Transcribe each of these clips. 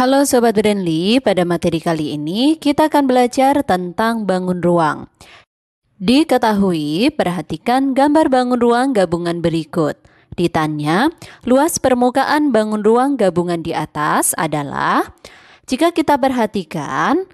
Halo Sobat Brandly, pada materi kali ini kita akan belajar tentang bangun ruang. Diketahui, perhatikan gambar bangun ruang gabungan berikut. Ditanya, luas permukaan bangun ruang gabungan di atas adalah jika kita perhatikan,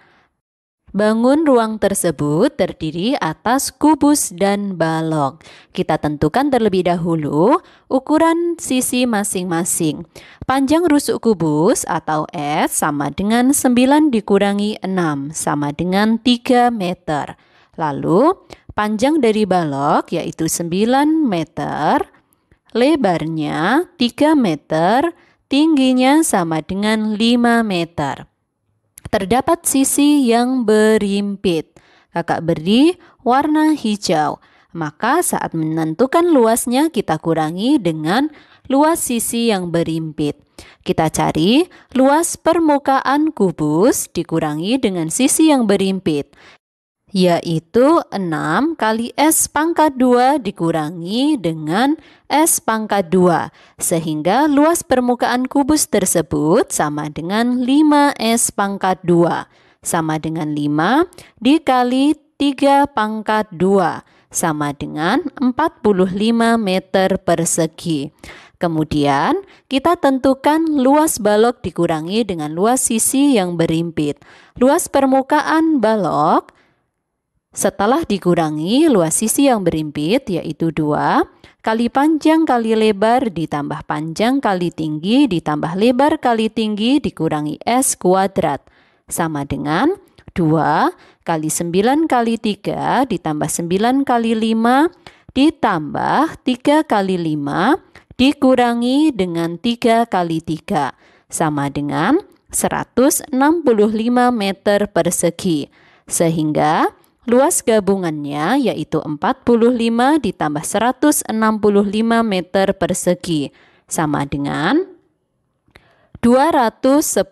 Bangun ruang tersebut terdiri atas kubus dan balok. Kita tentukan terlebih dahulu ukuran sisi masing-masing. Panjang rusuk kubus atau S sama dengan 9 dikurangi 6 sama dengan 3 meter. Lalu panjang dari balok yaitu 9 meter, lebarnya 3 meter, tingginya sama dengan 5 meter terdapat sisi yang berimpit. Kakak beri warna hijau. Maka saat menentukan luasnya kita kurangi dengan luas sisi yang berimpit. Kita cari luas permukaan kubus dikurangi dengan sisi yang berimpit yaitu 6 kali S pangkat 2 dikurangi dengan S pangkat 2, sehingga luas permukaan kubus tersebut sama dengan 5S pangkat 2, sama dengan 5 dikali 3 pangkat 2, sama dengan 45 meter persegi. Kemudian, kita tentukan luas balok dikurangi dengan luas sisi yang berimpit. Luas permukaan balok setelah dikurangi luas sisi yang berimpit yaitu 2 kali panjang kali lebar ditambah panjang kali tinggi ditambah lebar kali tinggi dikurangi S kuadrat sama dengan 2 kali 9 kali 3 ditambah 9 kali 5 ditambah 3 kali 5 dikurangi dengan 3 kali 3 sama dengan 165 meter persegi. Sehingga Luas gabungannya yaitu 45 ditambah 165 meter persegi, sama dengan 210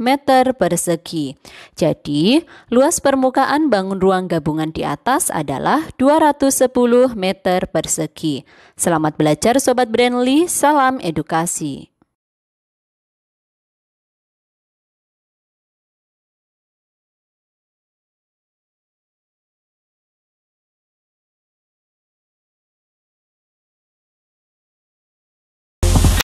meter persegi. Jadi, luas permukaan bangun ruang gabungan di atas adalah 210 meter persegi. Selamat belajar Sobat Brandly, salam edukasi.